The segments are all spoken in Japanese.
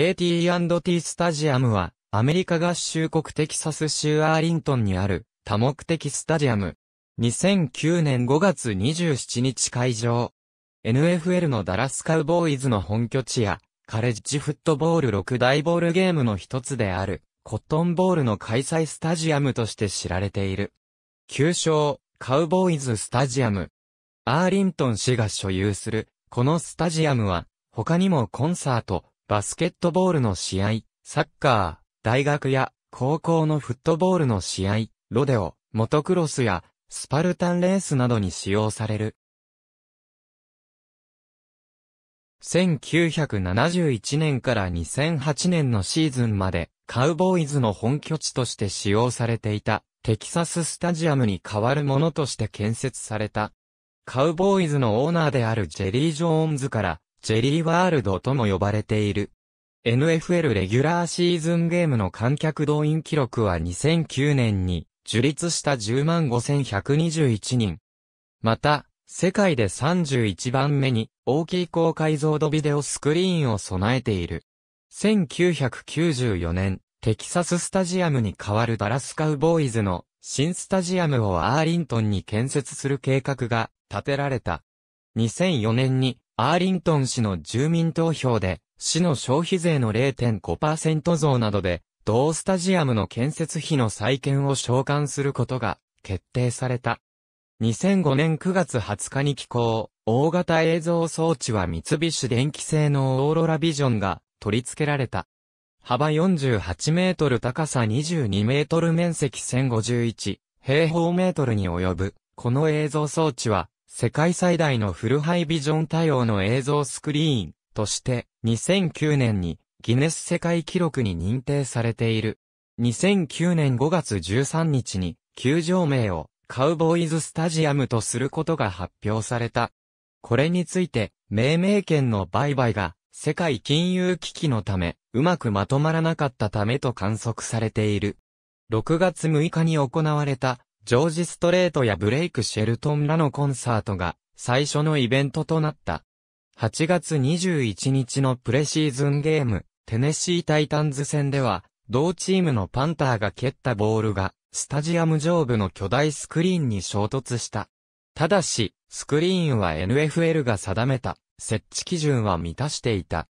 AT&T スタジアムは、アメリカ合衆国テキサス州アーリントンにある、多目的スタジアム。2009年5月27日会場。NFL のダラスカウボーイズの本拠地や、カレッジフットボール6大ボールゲームの一つである、コットンボールの開催スタジアムとして知られている。旧称、カウボーイズスタジアム。アーリントン市が所有する、このスタジアムは、他にもコンサート、バスケットボールの試合、サッカー、大学や高校のフットボールの試合、ロデオ、モトクロスやスパルタンレースなどに使用される。1971年から2008年のシーズンまでカウボーイズの本拠地として使用されていたテキサススタジアムに代わるものとして建設された。カウボーイズのオーナーであるジェリー・ジョーンズからジェリーワールドとも呼ばれている。NFL レギュラーシーズンゲームの観客動員記録は2009年に樹立した105,121人。また、世界で31番目に大きい高解像度ビデオスクリーンを備えている。1994年、テキサススタジアムに代わるダラスカウボーイズの新スタジアムをアーリントンに建設する計画が立てられた。2004年にアーリントン市の住民投票で、市の消費税の0.5%増などで、同スタジアムの建設費の再建を召喚することが決定された。2005年9月20日に寄港、大型映像装置は三菱電機製のオーロラビジョンが取り付けられた。幅48メートル高さ22メートル面積1051平方メートルに及ぶ、この映像装置は世界最大のフルハイビジョン対応の映像スクリーンとして2009年にギネス世界記録に認定されている。2009年5月13日に球場名をカウボーイズスタジアムとすることが発表された。これについて命名権の売買が世界金融危機のためうまくまとまらなかったためと観測されている。6月6日に行われたジョージ・ストレートやブレイク・シェルトンらのコンサートが最初のイベントとなった。8月21日のプレシーズンゲーム、テネシー・タイタンズ戦では、同チームのパンターが蹴ったボールが、スタジアム上部の巨大スクリーンに衝突した。ただし、スクリーンは NFL が定めた、設置基準は満たしていた。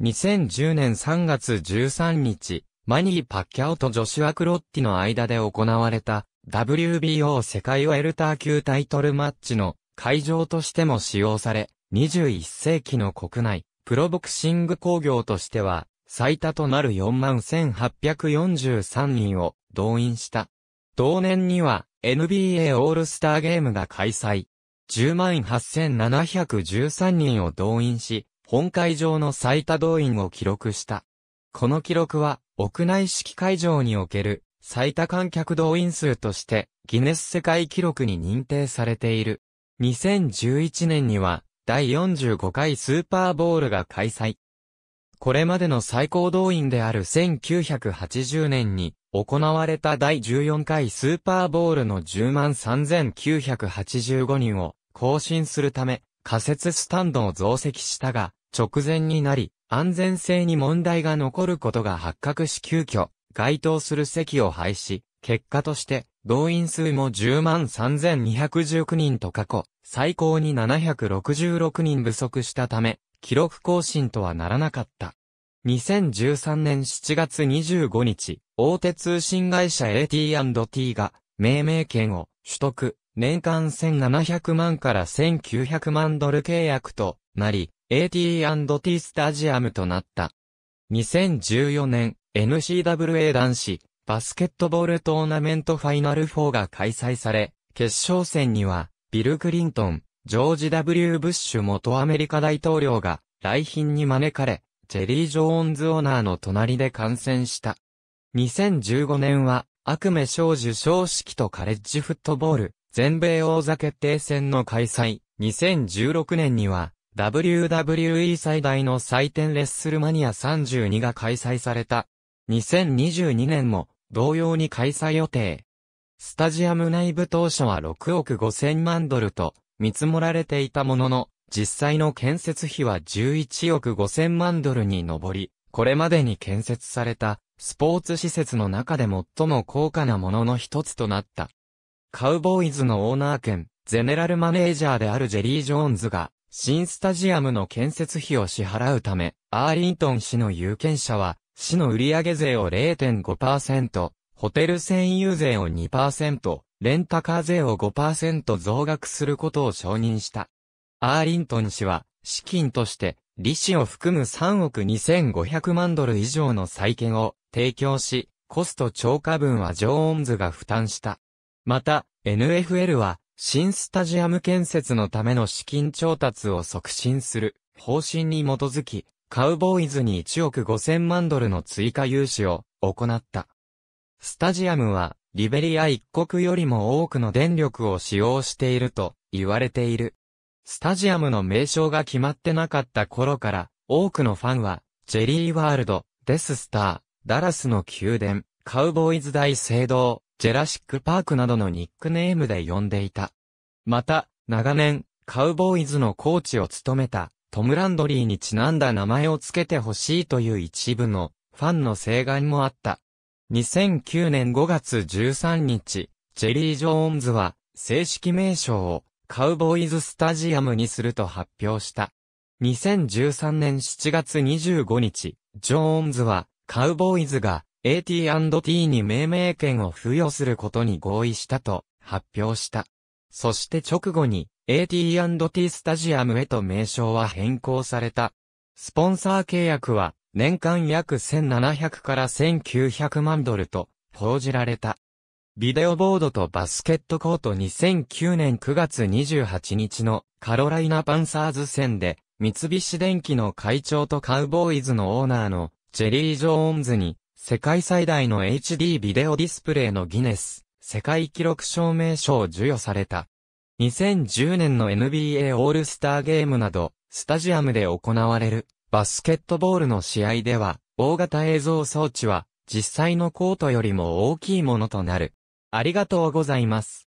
2010年3月13日、マニー・パッキャオとジョシュア・クロッティの間で行われた、WBO 世界ウェルター級タイトルマッチの会場としても使用され、21世紀の国内、プロボクシング工業としては、最多となる41,843人を動員した。同年には NBA オールスターゲームが開催。108,713人を動員し、本会場の最多動員を記録した。この記録は、屋内式会場における最多観客動員数としてギネス世界記録に認定されている。2011年には第45回スーパーボウルが開催。これまでの最高動員である1980年に行われた第14回スーパーボウルの10万3985人を更新するため仮設スタンドを増設したが直前になり安全性に問題が残ることが発覚し急遽該当する席を廃止、結果として、動員数も10万3219人と過去、最高に766人不足したため、記録更新とはならなかった。2013年7月25日、大手通信会社 AT&T が、命名権を取得、年間1700万から1900万ドル契約となり、AT&T スタジアムとなった。2014年、n c w a 男子、バスケットボールトーナメントファイナル4が開催され、決勝戦には、ビル・クリントン、ジョージ・ W・ ブッシュ元アメリカ大統領が、来賓に招かれ、ジェリー・ジョーンズ・オーナーの隣で観戦した。2015年は、悪夢賞受賞式とカレッジフットボール、全米王座決定戦の開催。2016年には、WWE 最大の祭典レッスルマニア32が開催された。2022年も同様に開催予定。スタジアム内部当初は6億5000万ドルと見積もられていたものの、実際の建設費は11億5000万ドルに上り、これまでに建設されたスポーツ施設の中で最も高価なものの一つとなった。カウボーイズのオーナー兼、ゼネラルマネージャーであるジェリー・ジョーンズが、新スタジアムの建設費を支払うため、アーリントン氏の有権者は、市の売上税を0.5%、ホテル占有税を2%、レンタカー税を5%増額することを承認した。アーリントン氏は、資金として、利子を含む3億2500万ドル以上の債券を提供し、コスト超過分はジョーンズが負担した。また、NFL は、新スタジアム建設のための資金調達を促進する方針に基づき、カウボーイズに1億5000万ドルの追加融資を行った。スタジアムは、リベリア一国よりも多くの電力を使用していると言われている。スタジアムの名称が決まってなかった頃から、多くのファンは、ジェリーワールド、デススター、ダラスの宮殿、カウボーイズ大聖堂、ジェラシックパークなどのニックネームで呼んでいた。また、長年、カウボーイズのコーチを務めた、トム・ランドリーにちなんだ名前を付けてほしいという一部のファンの請願もあった。2009年5月13日、ジェリー・ジョーンズは正式名称をカウボーイズ・スタジアムにすると発表した。2013年7月25日、ジョーンズはカウボーイズが AT&T に命名権を付与することに合意したと発表した。そして直後に AT&T スタジアムへと名称は変更された。スポンサー契約は年間約1700から1900万ドルと報じられた。ビデオボードとバスケットコート2009年9月28日のカロライナパンサーズ戦で三菱電機の会長とカウボーイズのオーナーのジェリー・ジョーンズに世界最大の HD ビデオディスプレイのギネス世界記録証明書を授与された。2010年の NBA オールスターゲームなど、スタジアムで行われるバスケットボールの試合では、大型映像装置は実際のコートよりも大きいものとなる。ありがとうございます。